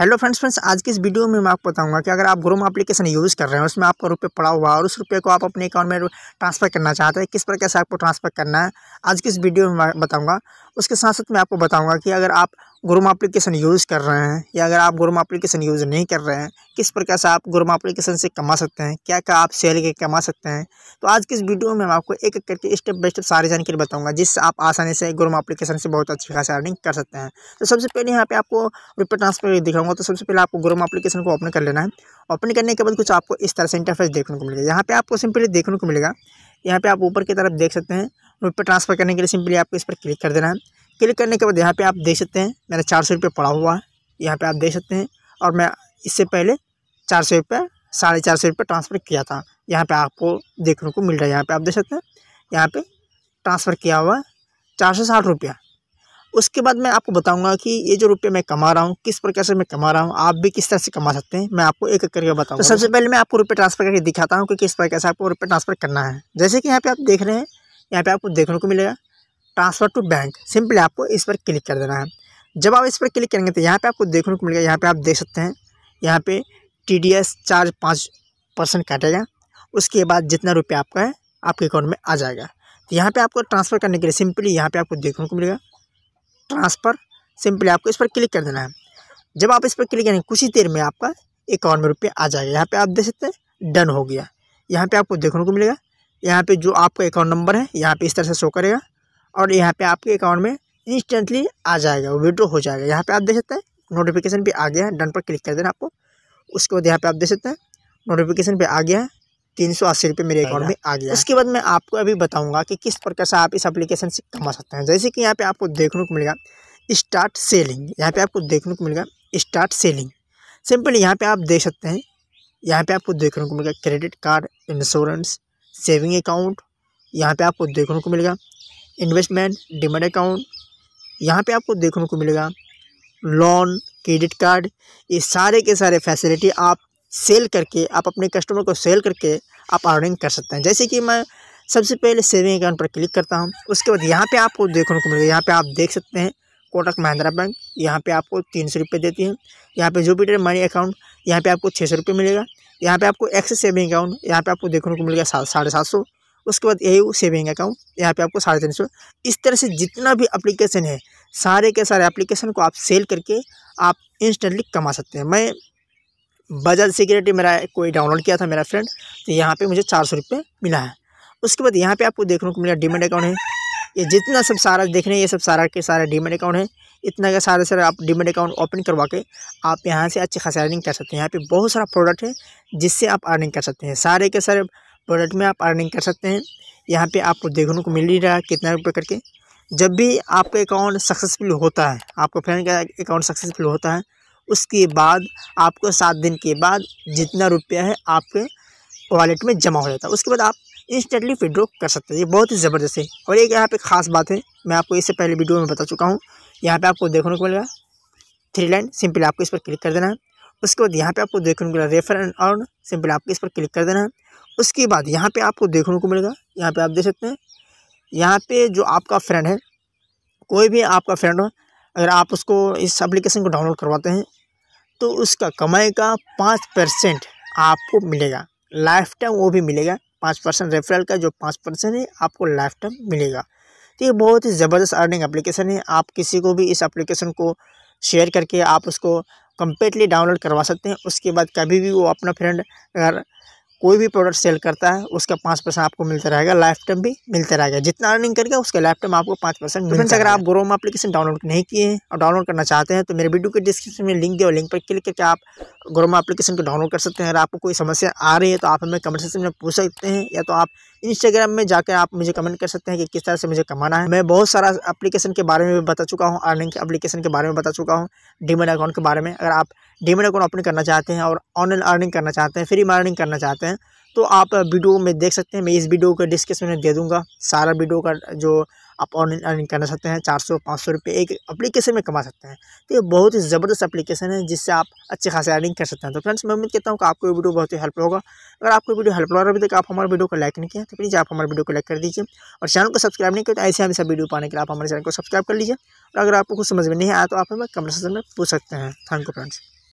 hello friends friends आज की इस वीडियो में मैं आपको बताऊंगा कि अगर आप ग्रोम एप्लीकेशन यूज़ कर रहे हैं उसमें आपका रुपये पड़ा हुआ और उस रुपये को आप अपने अकाउंट में ट्रांसफ़र करना चाहते हैं किस प्रकार से आपको ट्रांसफ़र करना है आज की इस वीडियो में बताऊंगा उसके साथ साथ मैं आपको बताऊंगा कि अगर आप गुरुमा एप्लीकेशन यूज़ कर रहे हैं या अगर आप गुरुमा एप्लीकेशन यूज़ नहीं कर रहे हैं किस प्रकार से आप गुरुमा एप्लीकेशन से कमा सकते हैं क्या क्या आप सेल के कमा सकते हैं तो आज की इस वीडियो में मैं आपको एक एक करके स्टेप बाई स्टेप सारी जानकारी बताऊंगा जिससे आप आसानी से गुरुमा एप्लीकेशन से बहुत अच्छी खासी अर्निंग कर सकते हैं तो सबसे पहले यहाँ पर आपको रुपये ट्रांसफर दिखाऊंगा तो सबसे पहले आपको गुरुमा एप्लीकेशन को ओपन कर लेना है ओपन करने के बाद कुछ आपको इस तरह से इंटरफेस देखने को मिलेगा यहाँ पर आपको सिंपली देखने को मिलेगा यहाँ पर आप ऊपर की तरफ देख सकते हैं रुपये ट्रांसफ़र करने के लिए सिंपली आपको इस पर क्लिक कर देना है क्लिक करने के बाद यहाँ पे आप देख सकते हैं मैंने चार सौ रुपये पड़ा हुआ है यहाँ पे आप देख सकते हैं और मैं इससे पहले चार सौ रुपये साढ़े चार सौ रुपये ट्रांसफ़र किया था यहाँ पे आपको देखने को मिल रहा है यहाँ पे आप देख सकते हैं यहाँ पे ट्रांसफ़र किया हुआ है चार सौ साठ रुपया उसके बाद मैं आपको बताऊँगा कि ये जो रुपये मैं कमा रहा हूँ किस प्रकार से मैं कमा रहा हूँ आप भी किस तरह से कमा सकते हैं मैं आपको एक एक करके बताऊँगा तो सबसे पहले मैं आपको रुपये ट्रांसफ़र करके दिखाता हूँ कि किस प्रकार से आपको रुपये ट्रांसफ़र करना है जैसे कि यहाँ पर आप देख रहे हैं यहाँ पर आपको देखने को मिलेगा ट्रांसफ़र टू बैंक सिंपली आपको इस पर क्लिक कर देना है जब आप इस पर क्लिक करेंगे तो यहाँ पे आपको देखने को मिलेगा यहाँ पे आप देख सकते हैं यहाँ पे टी डी एस चार्ज पाँच परसेंट काटेगा उसके बाद जितना रुपया आपका है आपके अकाउंट में आ जाएगा तो यहाँ पे आपको ट्रांसफ़र करने के लिए सिंपली यहाँ पे आपको देखने को मिलेगा ट्रांसफ़र सिंपली आपको इस पर क्लिक कर देना है जब आप इस पर क्लिक करेंगे कुछ ही देर में आपका अकाउंट में रुपये आ जाएगा यहाँ पर आप देख सकते हैं डन हो गया यहाँ पर आपको देखने को मिलेगा यहाँ पर जो आपका अकाउंट नंबर है यहाँ पर इस तरह से शो करेगा और यहाँ पे आपके अकाउंट में इंस्टेंटली आ जाएगा विड्रो हो जाएगा यहाँ पे आप देख सकते हैं नोटिफिकेशन भी आ गया है डन पर क्लिक कर देना आपको उसके बाद यहाँ पे आप देख सकते हैं नोटिफिकेशन भी आ गया है तीन सौ अस्सी रुपये मेरे अकाउंट में आ गया उसके बाद मैं आपको अभी बताऊँगा कि किस प्रकार से आप इस अप्लीकेशन से कमा सकते हैं जैसे कि यहाँ पर आपको देखने को मिलेगा स्टार्ट सेलिंग यहाँ पर आपको देखने को मिलेगा स्टार्ट सेलिंग सिंपल यहाँ पर आप देख सकते हैं यहाँ पे आपको देखने को मिलेगा credit card insurance saving account यहाँ पे आपको देखने को मिलेगा इन्वेस्टमेंट डिमेट अकाउंट यहाँ पे आपको देखने को मिलेगा लोन क्रेडिट कार्ड ये सारे के सारे फैसिलिटी आप सेल करके आप अपने कस्टमर को सेल करके आप अर्निंग कर सकते हैं जैसे कि मैं सबसे पहले सेविंग अकाउंट पर क्लिक करता हूँ उसके बाद यहाँ पे आपको देखने को मिलेगा यहाँ पे आप देख सकते हैं कोटक महिंद्रा बैंक यहाँ पे आपको तीन सौ रुपये देती है यहाँ पे जुपिटर मनी अकाउंट यहाँ पे आपको छः सौ रुपये मिलेगा यहाँ पे आपको एक्सेस सेविंग अकाउंट यहाँ पे आपको देखने को मिलेगा साढ़े सात सौ उसके बाद यही सेविंग अकाउंट यहाँ पे आपको साढ़े तीन सौ इस तरह से जितना भी एप्लीकेशन है सारे के सारे एप्लीकेशन को आप सेल करके आप इंस्टेंटली कमा सकते हैं मैं बजाज सिक्योरिटी मेरा कोई डाउनलोड किया था मेरा फ्रेंड तो यहाँ पर मुझे चार सौ रुपये मिला है उसके बाद यहाँ पर आपको देखने को मिला डिमेंट अकाउंट है ये जितना सब सारा देख रहे हैं ये सब सारा के सारा डीमेट अकाउंट है इतना का सारे सारे आप डीमेट अकाउंट ओपन करवा के आप यहाँ से अच्छे खासे अर्निंग कर सकते हैं यहाँ पे बहुत सारा प्रोडक्ट है जिससे आप अर्निंग कर सकते हैं सारे के सारे प्रोडक्ट में आप अर्निंग कर सकते हैं यहाँ पे आपको देखने को मिल ही रहा है कितना रुपये करके जब भी आपका अकाउंट सक्सेसफुल होता है आपका फ्रेंड का अकाउंट सक्सेसफुल होता है उसके बाद आपको सात दिन के बाद जितना रुपया है आपके वॉलेट में जमा हो जाता है उसके बाद आप इंस्टेंटली विड्रॉ कर सकते हैं ये बहुत ही ज़बरदस्त है और एक यहाँ पे खास बात है मैं आपको इससे पहले वीडियो में बता चुका हूँ यहाँ पे आपको देखने को मिलेगा थ्री लाइन सिंपल आपको इस पर क्लिक कर देना है उसके बाद यहाँ पे आपको देखने को मिला रेफर एंड अर्न सिंपल आपको इस पर क्लिक कर देना है उसके बाद यहाँ पे आपको देखने को मिलेगा यहाँ पे आप देख सकते हैं यहाँ पे जो आपका फ्रेंड है कोई भी आपका फ्रेंड हो अगर आप उसको इस एप्लीकेशन को डाउनलोड करवाते हैं तो उसका कमाई का पाँच परसेंट आपको मिलेगा लाइफ टाइम वो भी मिलेगा पाँच परसेंट रेफरल का जो पाँच परसेंट है आपको लाइफ टाइम मिलेगा तो ये बहुत ही ज़बरदस्त अर्निंग एप्लीकेशन है आप किसी को भी इस एप्लीकेशन को शेयर करके आप उसको कम्प्लीटली डाउनलोड करवा सकते हैं उसके बाद कभी भी वो अपना फ्रेंड अगर कोई भी प्रोडक्ट सेल करता है उसका पाँच परसेंट आपको मिलता रहेगा लाइफ टाइम भी मिलता रहेगा जितना अर्निंग करेगा उसका लाइफ टाइम आपको पाँच परसेंट फ्रेंड्स तो अगर आप ग्रोम एप्लीकेशन डाउनलोड नहीं किए हैं और डाउनलोड करना चाहते हैं तो मेरे वीडियो के डिस्क्रिप्शन में लिंक दिया और लिंक पर क्लिक करके आप ग्रोम एप्लीकेशन को डाउनलोड कर सकते हैं अगर आपको कोई समस्या आ रही है तो आप हमें कमेंट सेक्शन में पूछ सकते हैं या तो आप इंस्टाग्राम में जाकर आप मुझे कमेंट कर सकते हैं कि किस तरह से मुझे कमाना है मैं बहुत सारा एप्लीकेशन के बारे में भी बता चुका हूँ अर्निंग एप्लीकेशन के बारे में बता चुका हूँ डिमेट अकाउंट के बारे में अगर आप डीमेट अकाउंट ओपन करना चाहते हैं और ऑनलाइन अर्निंग करना चाहते हैं फ्री में अर्निंग करना चाहते हैं तो आप वीडियो में देख सकते हैं मैं इस वीडियो का डिस्क्रिप्शन में दे दूँगा सारा वीडियो का जो आप ऑनलाइन अर्निंग करना सकते हैं चार सौ पाँच सौ रुपये एक एप्लीकेशन में कमा सकते हैं तो ये बहुत ही ज़बरदस्त एप्लीकेशन है जिससे आप अच्छे खासे अर्निंग कर सकते हैं तो फ्रेंड्स मैं उम्मीद करता हूँ कि आपको वीडियो बहुत ही हेल्प होगा अगर आपको वीडियो हेल्प हो रहा है अभी तक आप हमारे वीडियो को लाइक नहीं किया तो प्लीज़ आप हमारे वीडियो को लाइक कर दीजिए और चैनल को सब्सक्राइब नहीं किया तो ऐसे हमेशा वीडियो पाने के लिए आप हमारे चैनल को सब्सक्राइब कर लीजिए और अगर आपको कुछ समझ में नहीं आया तो आप हमें कमेंट सेक्शन में पूछ सकते हैं थैंक यू फ्रेंड्स